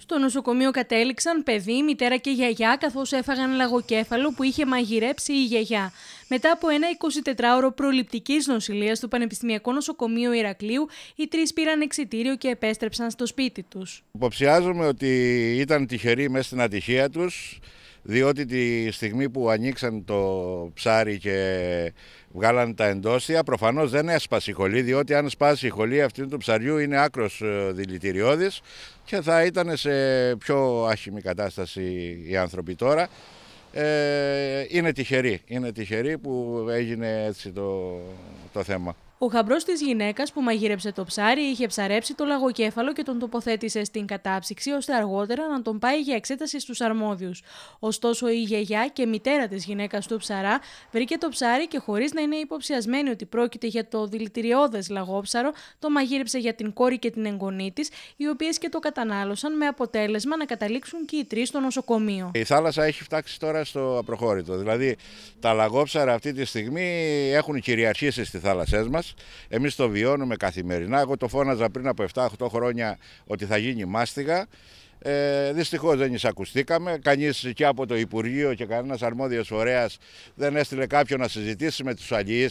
Στο νοσοκομείο κατέληξαν παιδί, μητέρα και γιαγιά καθώς έφαγαν λαγοκέφαλο που είχε μαγειρέψει η γιαγιά. Μετά από ένα 24ωρο προληπτικής νοσηλείας στο Πανεπιστημιακό Νοσοκομείο Ηρακλείου, οι τρεις πήραν εξητήριο και επέστρεψαν στο σπίτι τους. Υποψιάζομαι ότι ήταν τυχεροί μέσα στην ατυχία τους διότι τη στιγμή που ανοίξαν το ψάρι και βγάλαν τα εντόσια, προφανώς δεν έσπασε η χολή, διότι αν σπάσει η χολή αυτή του ψαριού είναι άκρος ε, δηλητηριώδης και θα ήταν σε πιο άχημη κατάσταση οι άνθρωποι τώρα. Ε, είναι τυχερή είναι που έγινε έτσι το, το θέμα. Ο γαμπρό της γυναίκας που μαγείρεψε το ψάρι είχε ψαρέψει το λαγοκέφαλο και τον τοποθέτησε στην κατάψυξη ώστε αργότερα να τον πάει για εξέταση στους αρμόδιους. Ωστόσο, η γιαγιά και μητέρα της γυναίκας του ψαρά βρήκε το ψάρι και χωρίς να είναι υποψιασμένη ότι πρόκειται για το δηλητηριώδες λαγόψαρο, το μαγείρεψε για την κόρη και την εγγονή της, οι οποίες και το κατανάλωσαν με αποτέλεσμα να καταλήξουν και οι τρεις στο νοσοκομείο. Η θάλασσα έχει φτάξει τώρα στο απροχώρητο. Δηλαδή, τα λαγόψαρα αυτή τη στιγμή έχουν κυριαρχήσει στη θάλασσές μας. Εμείς το βιώνουμε καθημερινά. Εγώ το φώναζα πριν από 7-8 χρόνια ότι θα γίνει μάστιγα. Ε, Δυστυχώς δεν εισακουστήκαμε. Κανείς και από το Υπουργείο και κανένας αρμόδιος φορέας δεν έστειλε κάποιον να συζητήσει με τους αλληλείς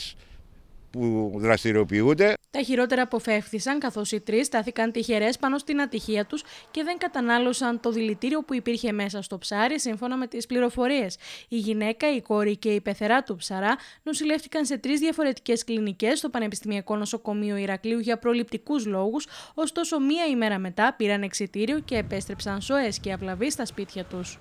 που δραστηριοποιούνται. Τα χειρότερα αποφεύθησαν, καθώς οι τρεις στάθηκαν τυχερές πάνω στην ατυχία τους και δεν κατανάλωσαν το δηλητήριο που υπήρχε μέσα στο ψάρι, σύμφωνα με τις πληροφορίες. Η γυναίκα, η κόρη και η πεθερά του ψαρά νοσηλεύτηκαν σε τρεις διαφορετικές κλινικές στο Πανεπιστημιακό Νοσοκομείο Ηρακλείου για προληπτικούς λόγους, ωστόσο μία ημέρα μετά πήραν εξητήριο και επέστρεψαν σοέ και αυλαβεί στα σπίτια τους.